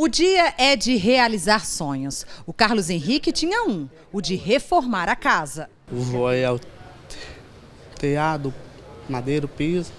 O dia é de realizar sonhos. O Carlos Henrique tinha um, o de reformar a casa. O voo é o teado, madeiro, piso.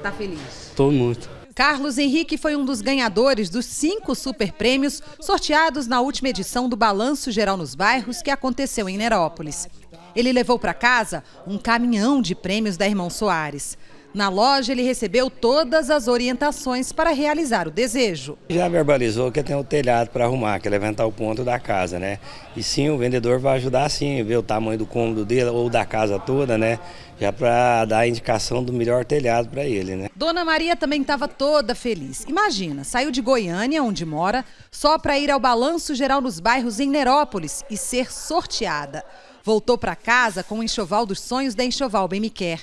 Tá feliz? Tô muito. Carlos Henrique foi um dos ganhadores dos cinco super prêmios sorteados na última edição do Balanço Geral nos Bairros, que aconteceu em Nerópolis. Ele levou para casa um caminhão de prêmios da Irmão Soares. Na loja, ele recebeu todas as orientações para realizar o desejo. Já verbalizou que tem o telhado para arrumar, que é levantar o ponto da casa, né? E sim, o vendedor vai ajudar sim, ver o tamanho do cômodo dele ou da casa toda, né? Já para dar a indicação do melhor telhado para ele, né? Dona Maria também estava toda feliz. Imagina, saiu de Goiânia, onde mora, só para ir ao Balanço Geral nos Bairros em Nerópolis e ser sorteada. Voltou para casa com o enxoval dos sonhos da Enxoval Bem Me Quer.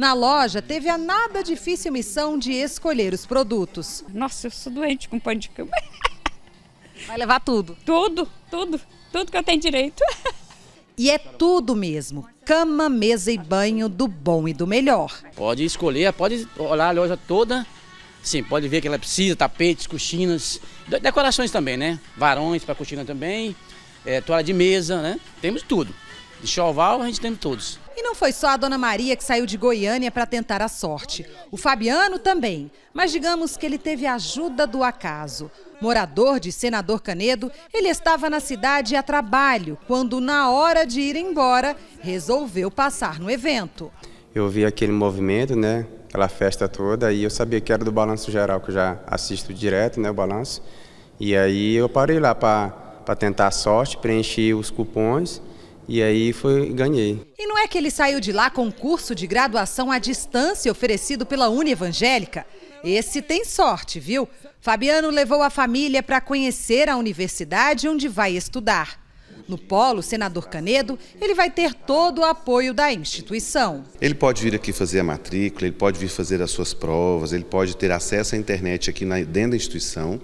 Na loja, teve a nada difícil missão de escolher os produtos. Nossa, eu sou doente com pão de cama. Vai levar tudo? Tudo, tudo, tudo que eu tenho direito. E é tudo mesmo. Cama, mesa e banho do bom e do melhor. Pode escolher, pode olhar a loja toda. Sim, pode ver que ela precisa, tapetes, coxinas, decorações também, né? Varões para coxina também, é, toalha de mesa, né? Temos tudo. De choval a gente tem todos. E não foi só a Dona Maria que saiu de Goiânia para tentar a sorte. O Fabiano também, mas digamos que ele teve ajuda do acaso. Morador de Senador Canedo, ele estava na cidade a trabalho quando, na hora de ir embora, resolveu passar no evento. Eu vi aquele movimento, né? Aquela festa toda, e eu sabia que era do Balanço Geral, que eu já assisto direto, né? O balanço. E aí eu parei lá para tentar a sorte, preenchi os cupons e aí foi ganhei. E não é que ele saiu de lá com um curso de graduação à distância oferecido pela Uni Evangélica? Esse tem sorte, viu? Fabiano levou a família para conhecer a universidade onde vai estudar. No polo, senador Canedo, ele vai ter todo o apoio da instituição. Ele pode vir aqui fazer a matrícula, ele pode vir fazer as suas provas, ele pode ter acesso à internet aqui na, dentro da instituição.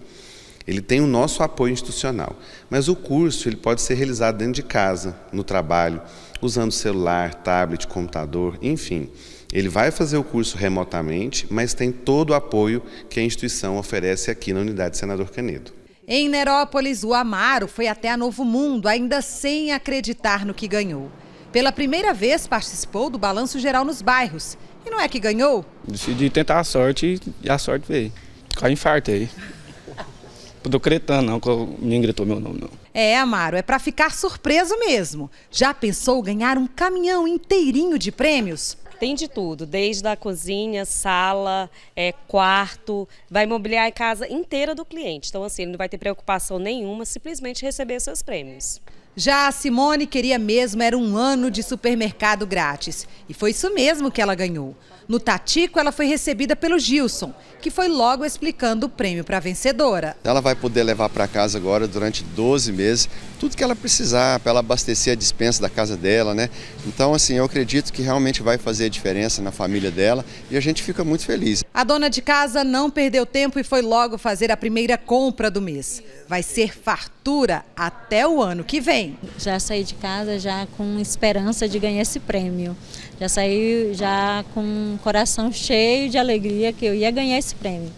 Ele tem o nosso apoio institucional, mas o curso ele pode ser realizado dentro de casa, no trabalho, usando celular, tablet, computador, enfim. Ele vai fazer o curso remotamente, mas tem todo o apoio que a instituição oferece aqui na unidade Senador Canedo. Em Nerópolis, o Amaro foi até a Novo Mundo, ainda sem acreditar no que ganhou. Pela primeira vez participou do balanço geral nos bairros. E não é que ganhou? Decidi tentar a sorte e a sorte veio. infarto aí do Cretan, não, que ninguém gritou meu nome, não. É, Amaro, é para ficar surpreso mesmo. Já pensou ganhar um caminhão inteirinho de prêmios? Tem de tudo, desde a cozinha, sala, é, quarto, vai mobiliar a casa inteira do cliente. Então, assim, ele não vai ter preocupação nenhuma, simplesmente receber seus prêmios. Já a Simone queria mesmo era um ano de supermercado grátis. E foi isso mesmo que ela ganhou. No Tatico, ela foi recebida pelo Gilson, que foi logo explicando o prêmio para a vencedora. Ela vai poder levar para casa agora, durante 12 meses, tudo que ela precisar para ela abastecer a dispensa da casa dela, né? Então, assim, eu acredito que realmente vai fazer a diferença na família dela e a gente fica muito feliz. A dona de casa não perdeu tempo e foi logo fazer a primeira compra do mês. Vai ser fartura até o ano que vem bem. Já saí de casa já com esperança de ganhar esse prêmio. Já saí já com o coração cheio de alegria que eu ia ganhar esse prêmio,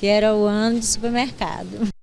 que era o ano de supermercado.